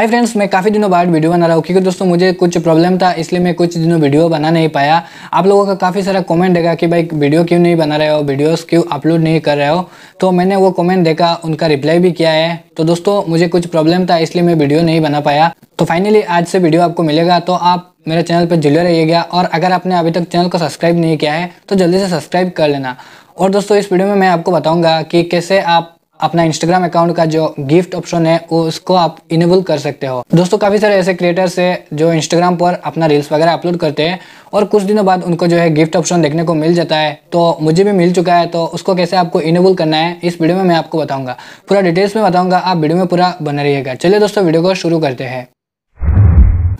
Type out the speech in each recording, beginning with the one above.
hi friends मैं काफ़ी दिनों बाद वीडियो बना रहा हूँ क्योंकि दोस्तों मुझे कुछ प्रॉब्लम था इसलिए मैं कुछ दिनों वीडियो बना नहीं पाया आप लोगों का काफ़ी सारा कमेंट देखा कि भाई वीडियो क्यों नहीं बना रहे हो वीडियोस क्यों अपलोड नहीं कर रहे हो तो मैंने वो कमेंट देखा उनका रिप्लाई भी किया है तो दोस्तों मुझे कुछ प्रॉब्लम था इसलिए मैं वीडियो नहीं बना पाया तो फाइनली आज से वीडियो आपको मिलेगा तो आप मेरे चैनल पर जुड़े रहिएगा और अगर आपने अभी तक चैनल को सब्सक्राइब नहीं किया है तो जल्दी से सब्सक्राइब कर लेना और दोस्तों इस वीडियो में मैं आपको बताऊंगा कि कैसे आप अपना इंस्टाग्राम अकाउंट का जो गिफ्ट ऑप्शन है उसको आप इनेबल कर सकते हो दोस्तों काफ़ी सारे ऐसे क्रिएटर्स है जो इंस्टाग्राम पर अपना रील्स वगैरह अपलोड करते हैं और कुछ दिनों बाद उनको जो है गिफ्ट ऑप्शन देखने को मिल जाता है तो मुझे भी मिल चुका है तो उसको कैसे आपको इनेबल करना है इस वीडियो में मैं आपको बताऊंगा पूरा डिटेल्स में बताऊंगा आप वीडियो में पूरा बना रहिएगा चलिए दोस्तों वीडियो को शुरू करते हैं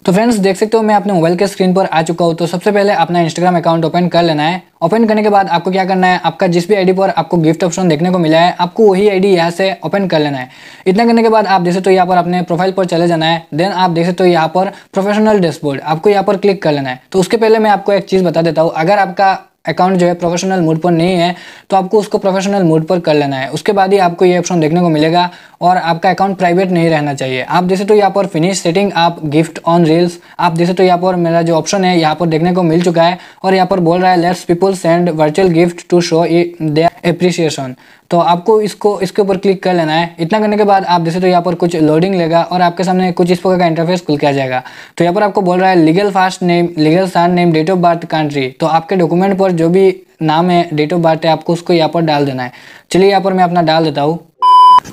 तो फ्रेंड्स देख सकते हो मैं अपने मोबाइल के स्क्रीन पर आ चुका हूँ तो सबसे पहले अपना इंस्टाग्राम अकाउंट ओपन कर लेना है ओपन करने के बाद आपको क्या करना है आपका जिस भी आईडी पर आपको गिफ्ट ऑप्शन देखने को मिला है आपको वही आईडी यहाँ से ओपन कर लेना है इतना करने के बाद आप देखे तो यहाँ पर अपने प्रोफाइल पर चले जाना है देन आप देखे तो यहाँ पर प्रोफेशनल डैशबोर्ड आपको यहाँ पर क्लिक कर लेना है तो उसके पहले मैं आपको एक चीज़ बता देता हूँ अगर आपका अकाउंट जो है प्रोफेशनल मोड पर नहीं है तो आपको उसको प्रोफेशनल मोड पर कर लेना है उसके बाद ही आपको ये ऑप्शन देखने को मिलेगा और आपका अकाउंट प्राइवेट नहीं रहना चाहिए आप जैसे तो यहाँ पर फिनिश सेटिंग आप गिफ्ट ऑन रील्स आप जैसे तो यहाँ पर मेरा जो ऑप्शन है यहाँ पर देखने को मिल चुका है और यहाँ पर बोल रहा है lets people send virtual gift to show their appreciation तो आपको इसको इसके ऊपर क्लिक कर लेना है इतना करने के बाद आप जैसे तो यहाँ पर कुछ लोडिंग लेगा और आपके सामने कुछ इस प्रकार का इंटरफेस खुल किया जाएगा तो यहाँ पर आपको बोल रहा है legal first name legal surname date of birth country तो आपके डॉक्यूमेंट पर जो भी नाम है डेट ऑफ बर्थ है आपको उसको यहाँ पर डाल देना है चलिए यहाँ पर मैं अपना डाल देता हूँ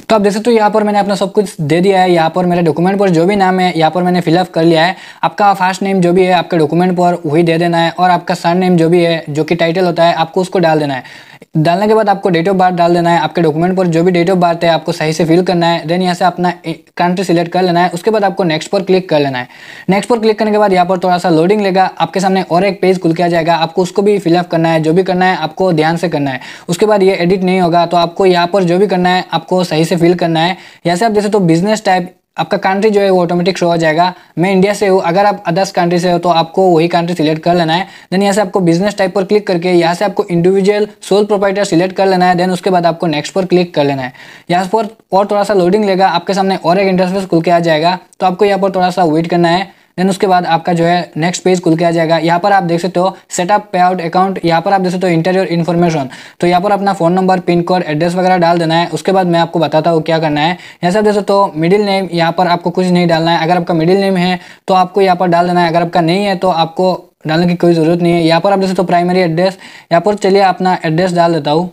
तो आप देख सकते हो यहाँ पर मैंने अपना सब कुछ दे दिया है यहाँ पर मेरे डॉक्यूमेंट पर जो भी नाम है यहाँ पर मैंने फिलअप कर लिया है आपका फर्स्ट नेम जो भी है आपके डॉक्यूमेंट पर वही दे देना है और आपका सर नेम जो भी है जो कि टाइटल होता है आपको उसको डाल देना है डालने के बाद आपको डेट ऑफ बर्थ डाल देना है आपके डॉक्यूमेंट पर जो भी डेट ऑफ बर्थ है आपको सही से फिल करना है देन यहाँ से अपना कंट्री सिलेक्ट कर लेना है उसके बाद आपको नेक्स्ट पर क्लिक कर लेना है नेक्स्ट पर क्लिक करने के बाद यहाँ पर थोड़ा सा लोडिंग लेगा आपके सामने और एक पेज खुल के आ जाएगा आपको उसको भी फिलअप करना है जो भी करना है आपको ध्यान से करना है उसके बाद ये एडिट नहीं होगा तो आपको यहाँ पर जो भी करना है आपको सही से फिल करना है यहाँ से आप जैसे तो बिजनेस टाइप आपका कंट्री जो है वो ऑटोमेटिक शो हो जाएगा मैं इंडिया से हूँ अगर आप अदर्स कंट्री से हो तो आपको वही कंट्री सिलेक्ट कर लेना है देन यहाँ से आपको बिजनेस टाइप पर क्लिक करके यहाँ से आपको इंडिविजुअल सोल प्रोपाइटर सिलेक्ट कर लेना है देन उसके बाद आपको नेक्स्ट पर क्लिक कर लेना है यहाँ पर और थोड़ा सा लोडिंग लेगा आपके सामने और एक इंटरफेस खुल के आ जाएगा तो आपको यहाँ पर थोड़ा सा वेट करना है देन उसके बाद आपका जो है नेक्स्ट पेज खुल के आ जाएगा यहाँ पर आप देख सकते हो सेटअप पे आउट अकाउंट यहाँ पर आप देख सकते हो इंटीरियर इन्फॉर्मेशन तो यहाँ पर अपना phone number pin code address वगैरह डाल देना है उसके बाद मैं आपको बताता हूँ क्या करना है यहाँ से देख सकते हो मिडिल नेम यहाँ पर आपको कुछ नहीं डालना है अगर आपका मिडिल नेम है तो आपको यहाँ पर डाल देना है अगर आपका नहीं है तो आपको डालने की कोई ज़रूरत नहीं है यहाँ पर आप देख सकते हो प्राइमरी एड्रेस यहाँ पर चलिए अपना एड्रेस डाल देता हूँ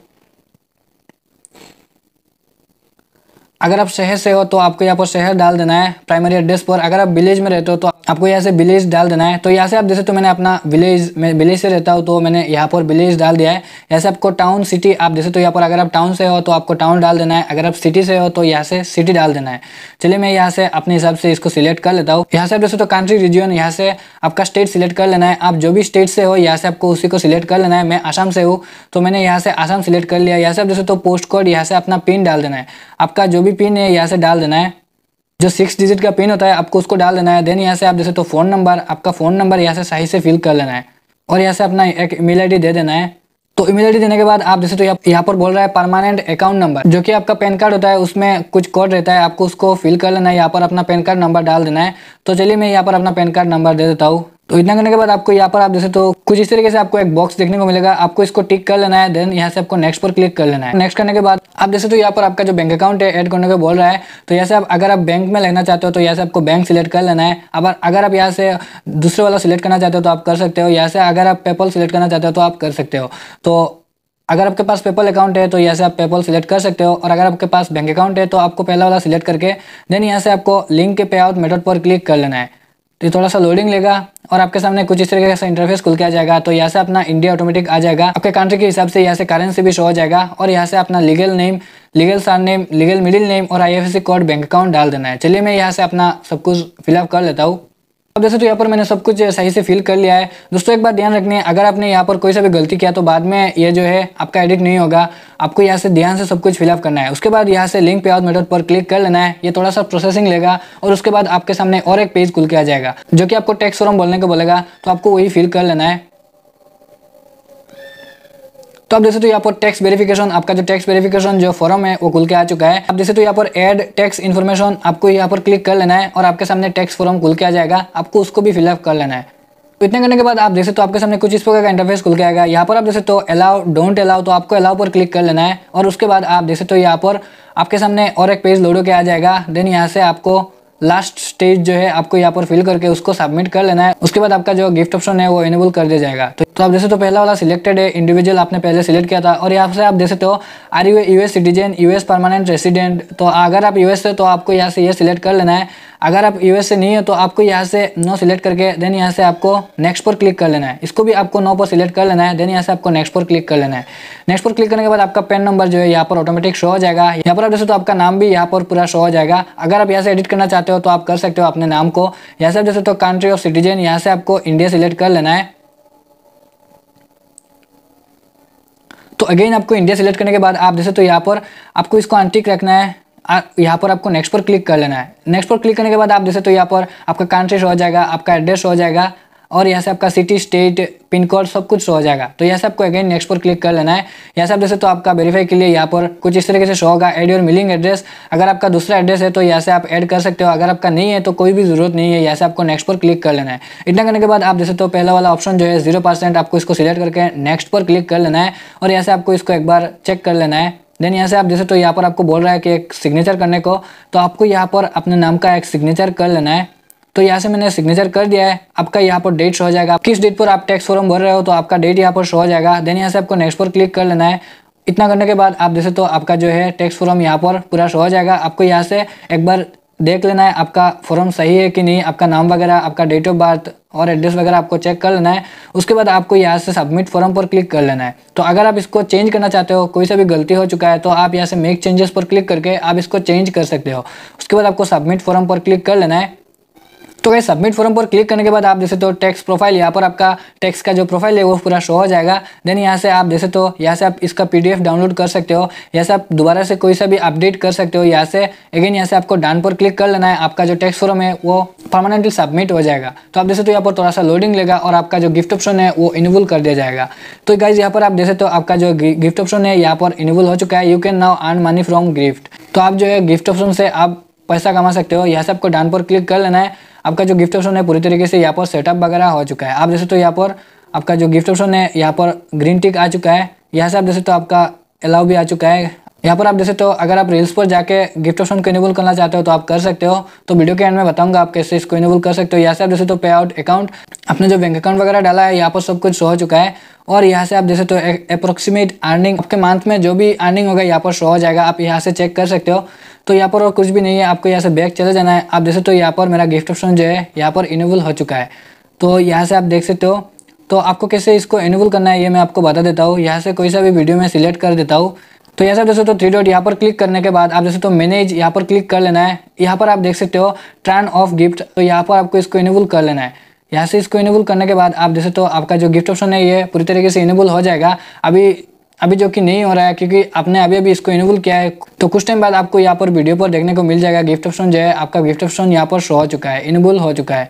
अगर आप शहर से हो तो आपको यहाँ पर शहर डाल देना है प्राइमरी एड्रेस पर अगर आप विलेज में रहते हो तो आपको यहाँ से विलेज डाल देना है तो यहाँ से आप जैसे तो मैंने अपना विलेज मैं विलेज से रहता हूँ तो मैंने यहाँ पर विलेज डाल दिया है यहाँ से आपको टाउन सिटी आप जैसे तो यहाँ पर अगर आप टाउन से हो तो आपको टाउन डाल देना है अगर आप सिटी से हो तो यहाँ से सिटी डाल देना है चलिए मैं यहाँ से अपने हिसाब से इसको सिलेक्ट कर लेता हूँ यहाँ से आप जैसे तो कंट्री रीजियन यहाँ से आपका स्टेट सिलेक्ट कर लेना है आप जो भी स्टेट से हो यहाँ से आपको उसी को सिलेक्ट कर लेना है मैं आसाम से हूँ तो मैंने यहाँ से आसाम सिलेक्ट कर लिया यहाँ से आप जैसे तो पोस्ट कोड यहाँ से अपना पिन डाल देना है आपका जो भी पिन है यहाँ से डाल देना है जो सिक्स डिजिट का पिन होता है आपको उसको डाल देना है देन यहाँ से आप जैसे तो फ़ोन नंबर आपका फ़ोन नंबर यहाँ से सही से फिल कर लेना है और यहाँ से अपना एक ईमेल आई दे देना है तो ईमेल आई देने के बाद आप जैसे तो यहाँ पर बोल रहा है परमानेंट अकाउंट नंबर जो कि आपका पैन कार्ड होता है उसमें कुछ कोड रहता है आपको उसको फिल कर लेना है यहाँ पर अपना पैन कार्ड नंबर डाल देना है तो चलिए मैं यहाँ पर अपना पैन कार्ड नंबर दे देता हूँ तो इतना करने के बाद आपको यहाँ पर आप जैसे तो कुछ इस तरीके से आपको एक बॉक्स देखने को मिलेगा आपको इसको टिक कर लेना है देन यहाँ से आपको नेक्स्ट पर क्लिक कर लेना है नेक्स्ट करने के बाद आप जैसे तो यहाँ पर आपका जो बैंक अकाउंट है ऐड करने को बोल रहा है तो यहाँ से आप अगर आप बैंक में लेना चाहते हो तो यहाँ से आपको बैंक सिलेक्ट कर लेना है अब अगर आप यहाँ से दूसरे वाला सिलेक्ट करना चाहते हो तो आप कर सकते हो यहाँ से अगर आप पेपल सिलेक्ट करना चाहते हो तो आप कर सकते हो तो अगर आपके पास पेपल अकाउंट है तो यहाँ से आप पेपल सिलेक्ट कर सकते हो और अगर आपके पास बैंक अकाउंट है तो आपको पहला वाला सिलेक्ट करके देन यहाँ से आपको लिंक के पे आउट मेथड पर क्लिक कर लेना है तो थोड़ा सा लोडिंग लेगा और आपके सामने कुछ इस तरीके का इंटरफेस खुल के आ जाएगा तो यहाँ से अपना इंडिया ऑटोमेटिक आ जाएगा आपके कंट्री के हिसाब से यहाँ से करेंसी भी शो हो जाएगा और यहाँ से अपना legal name legal surname legal middle name और आई कोड बैंक अकाउंट डाल देना है चलिए मैं यहाँ से अपना सब कुछ फिलअप कर लेता हूँ अब जैसे तो यहाँ पर मैंने सब कुछ सही से फिल कर लिया है दोस्तों एक बार ध्यान रखने अगर आपने यहाँ पर कोई सा भी गलती किया तो बाद में ये जो है आपका एडिट नहीं होगा आपको यहाँ से ध्यान से सब कुछ फिलअप करना है उसके बाद यहाँ से लिंक पे आउट मेटर पर क्लिक कर लेना है ये थोड़ा सा प्रोसेसिंग लेगा और उसके बाद आपके सामने और एक पेज खुल के आ जाएगा जो कि आपको टैक्स फॉर्म बोलने को बोलेगा तो आपको वही फिल कर लेना है तो आप देख सकते हो यहाँ पर टैक्स वेरिफिकेशन आपका जो टैक्स वेरिफिकेशन जो फॉर्म है वो खुल के आ चुका है आप देख सकते हो यहाँ पर एड टैक्स इन्फॉर्मेशन आपको यहाँ पर क्लिक कर लेना है और आपके सामने टैक्स फॉर्म खुल के आ जाएगा आपको उसको भी फिलअप कर लेना है तो इतने करने के बाद आप देख सकते हो तो आपके सामने कुछ इस प्रकार का इंटरफेस खुल के आएगा यहाँ पर आप देख सकते हो अलाउ डोंट अलाउ तो आपको अलाउ पर क्लिक कर लेना है और उसके बाद आप देख सकते हो तो यहाँ पर आपके सामने और एक पेज लोडो के आ जाएगा देन यहाँ से आपको लास्ट स्टेज जो है आपको यहाँ पर फिल करके उसको सबमिट कर लेना है उसके बाद आपका जो गिफ्ट ऑप्शन है वो इनेबल कर दिया जाएगा तो, तो आप जैसे तो पहला वाला सिलेक्टेड है इंडिविजुअल आपने पहले सिलेक्ट किया था और यहाँ से आप जैसे तो are you US citizen US permanent resident तो अगर आप यूएस से तो आपको यहाँ से ये यह सिलेक्ट कर लेना है अगर आप यूएस से नहीं है तो आपको यहाँ से नो सिलेक्ट करके देन यहाँ से आपको नेक्स्ट पर क्लिक कर लेना है इसको भी आपको नो पर सिलेक्ट कर लेना है देन यहाँ से आपको नेक्स्ट पर क्लिक कर लेना है नेक्स्ट पर क्लिक करने के बाद आपका पेन नंबर जो है यहाँ पर ऑटोमेटिक शो हो जाएगा यहाँ पर आप जैसे तो आपका नाम भी यहाँ पर पूरा शो हो जाएगा अगर आप यहाँ से एडिट करना चाहते हो तो आप कर सकते हो अपने नाम को यहाँ से आप जैसे तो कंट्री ऑफ सिटीजन यहाँ से आपको इंडिया सिलेक्ट कर लेना है तो अगेन आपको इंडिया सिलेक्ट करने के बाद आप जैसे तो यहाँ पर आपको इसको अनटिक रखना है यहाँ पर आपको नेक्स्ट पर क्लिक कर लेना है नेक्स्ट पर क्लिक करने के बाद आप जैसे तो यहाँ पर आपका कंट्री शो हो जाएगा आपका एड्रेस हो जाएगा और यहाँ से आपका सिटी स्टेट पिन कोड सब कुछ शो हो जाएगा तो यहाँ से आपको अगेन नेक्स्ट पर क्लिक कर लेना है यहाँ से आप जैसे तो आपका वेरीफाई के लिए यहाँ पर कुछ इस तरीके से शो होगा एड योर मिलिंग एड्रेस अगर आपका दूसरा एड्रेस है तो यहाँ से आप ऐड कर सकते हो अगर आपका नहीं है तो कोई भी जरूरत नहीं है यहाँ से आपको नेक्स्ट पर क्लिक कर लेना है इतना करने के बाद आप जैसे तो पहला वाला ऑप्शन जो है जीरो आपको इसको सिलेक्ट करके नेक्स्ट पर क्लिक कर लेना है और यहाँ से आपको इसको एक बार चेक कर लेना है देन यहाँ से आप जैसे तो यहाँ पर आपको बोल रहा है कि एक सिग्नेचर करने को तो आपको यहाँ पर अपने नाम का एक सिग्नेचर कर लेना है तो यहाँ से मैंने सिग्नेचर कर दिया है आपका यहाँ पर डेट शो हो जाएगा किस डेट पर आप टैक्स फॉर्म भर रहे हो तो आपका डेट यहाँ पर शो हो जाएगा देन यहाँ से आपको नेक्स्ट पर क्लिक कर लेना है इतना करने के बाद आप जैसे तो आपका जो है टैक्स फॉर्म यहाँ पर पूरा शो हो जाएगा आपको यहाँ से एक बार देख लेना है आपका फॉर्म सही है कि नहीं आपका नाम वगैरह आपका डेट ऑफ बर्थ और एड्रेस वगैरह आपको चेक कर लेना है उसके बाद आपको यहाँ से सबमिट फॉर्म पर क्लिक कर लेना है तो अगर आप इसको चेंज करना चाहते हो कोई सा भी गलती हो चुका है तो आप यहाँ से मेक चेंजेस पर क्लिक करके आप इसको चेंज कर सकते हो उसके बाद आपको सबमिट फॉर्म पर क्लिक कर लेना है तो वही सबमिट फॉर्म पर क्लिक करने के बाद आप जैसे तो टैक्स प्रोफाइल यहाँ पर आपका टैक्स का जो प्रोफाइल है वो पूरा शो हो जाएगा देन यहाँ से आप जैसे तो यहाँ से आप इसका पी डाउनलोड कर सकते हो यहाँ से आप दोबारा से कोई सा भी अपडेट कर सकते हो यहाँ से अगेन यहाँ से आपको डान पर क्लिक कर लेना है आपका जो टैक्स फॉर्म है वो परमानेंटली सबमिट हो जाएगा तो आप जैसे तो यहाँ पर थोड़ा सा लोडिंग लेगा और आपका जो गिफ्ट ऑप्शन है वो इनेबल कर दिया जाएगा तो गाइज यहाँ पर आप जैसे तो आपका जो गिफ्ट ऑप्शन है यहाँ पर इनेबल हो चुका है you can now earn money from gift तो आप जो है गिफ्ट ऑप्शन से आप पैसा कमा सकते हो यहाँ से आपको डान पर क्लिक कर लेना है आपका जो गिफ्ट ऑप्शन है पूरी तरीके से यहाँ पर सेटअप वगैरह हो चुका है आप जैसे तो यहाँ पर आपका जो गिफ्ट ऑप्शन है यहाँ पर ग्रीन टिक आ चुका है यहाँ से आप जैसे तो आपका अलाउ भी आ चुका है यहाँ पर आप सकते तो अगर आप रील्स पर जाके गिफ्ट ऑप्शन को इनेबल करना चाहते हो तो आप कर सकते हो तो वीडियो के एंड में बताऊंगा आप कैसे इसको इनेबल कर सकते हो यहाँ से आप जैसे हो पे आउट अकाउंट अपने जो बैंक अकाउंट वगैरह डाला है यहाँ पर सब कुछ शो हो चुका है और यहाँ से आप सकते तो अप्रोक्सीमेट अर्निंग आपके मंथ में जो भी अर्निंग होगा यहाँ पर शो हो जाएगा आप यहाँ से चेक कर सकते हो तो यहाँ पर और कुछ भी नहीं है आपको यहाँ से बैक चले जाना है आप सकते हो यहाँ पर मेरा गिफ्ट ऑप्शन जो है यहाँ पर इनेबल हो चुका है तो यहाँ से आप देख सकते हो तो आपको कैसे इसको इनेबल करना है ये मैं आपको बता देता हूँ यहाँ से कोई सा भी वीडियो में सिलेक्ट कर देता हूँ तो यहाँ सब दोस्तों तो थ्री डॉट यहाँ पर क्लिक करने के बाद आप दोस्तों तो मैनेज यहाँ पर क्लिक कर लेना है यहाँ पर आप देख सकते हो ट्रैंड ऑफ गिफ्ट तो यहाँ पर आपको इसको इनेबल कर लेना है यहाँ से इसको इनेबल करने के बाद आप जैसे तो आपका जो गिफ्ट ऑप्शन है ये पूरी तरीके से इनेबल हो जाएगा अभी अभी जो कि नहीं हो रहा है क्योंकि आपने अभी अभी इसको इनेबल किया है तो कुछ टाइम बाद आपको यहाँ पर वीडियो पर देखने को मिल जाएगा गिफ्ट ऑप्शन जो है आपका गिफ्ट ऑप्शन यहाँ पर शो हो चुका है इनेबल हो चुका है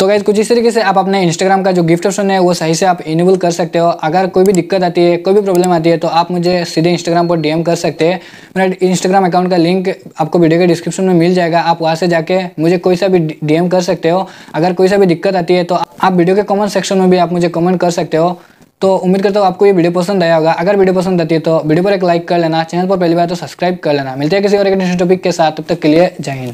तो गाइज कुछ इस तरीके से आप अपने इंस्टाग्राम का जो गिफ्ट ऑप्शन है वो सही से आप इनेबल कर सकते हो अगर कोई भी दिक्कत आती है कोई भी प्रॉब्लम आती है तो आप मुझे सीधे इंस्टाग्राम पर डीएम कर सकते हैं मेरा इंस्टाग्राम अकाउंट का लिंक आपको वीडियो के डिस्क्रिप्शन में मिल जाएगा आप वहाँ से जाके मुझे कोई सा भी डीएम कर सकते हो अगर कोई सा भी दिक्कत आती है तो आप वीडियो के कमेंट सेक्शन में भी आप मुझे कमेंट कर सकते हो तो उम्मीद करता हूँ आपको ये वीडियो पसंद आया होगा अगर वीडियो पसंद आती है तो वीडियो पर एक लाइक कर लेना चैनल पर पहली बार तो सब्सक्राइब कर लेना मिलते हैं किसी और एक टॉपिक के साथ तब तक के लिए जय हिंद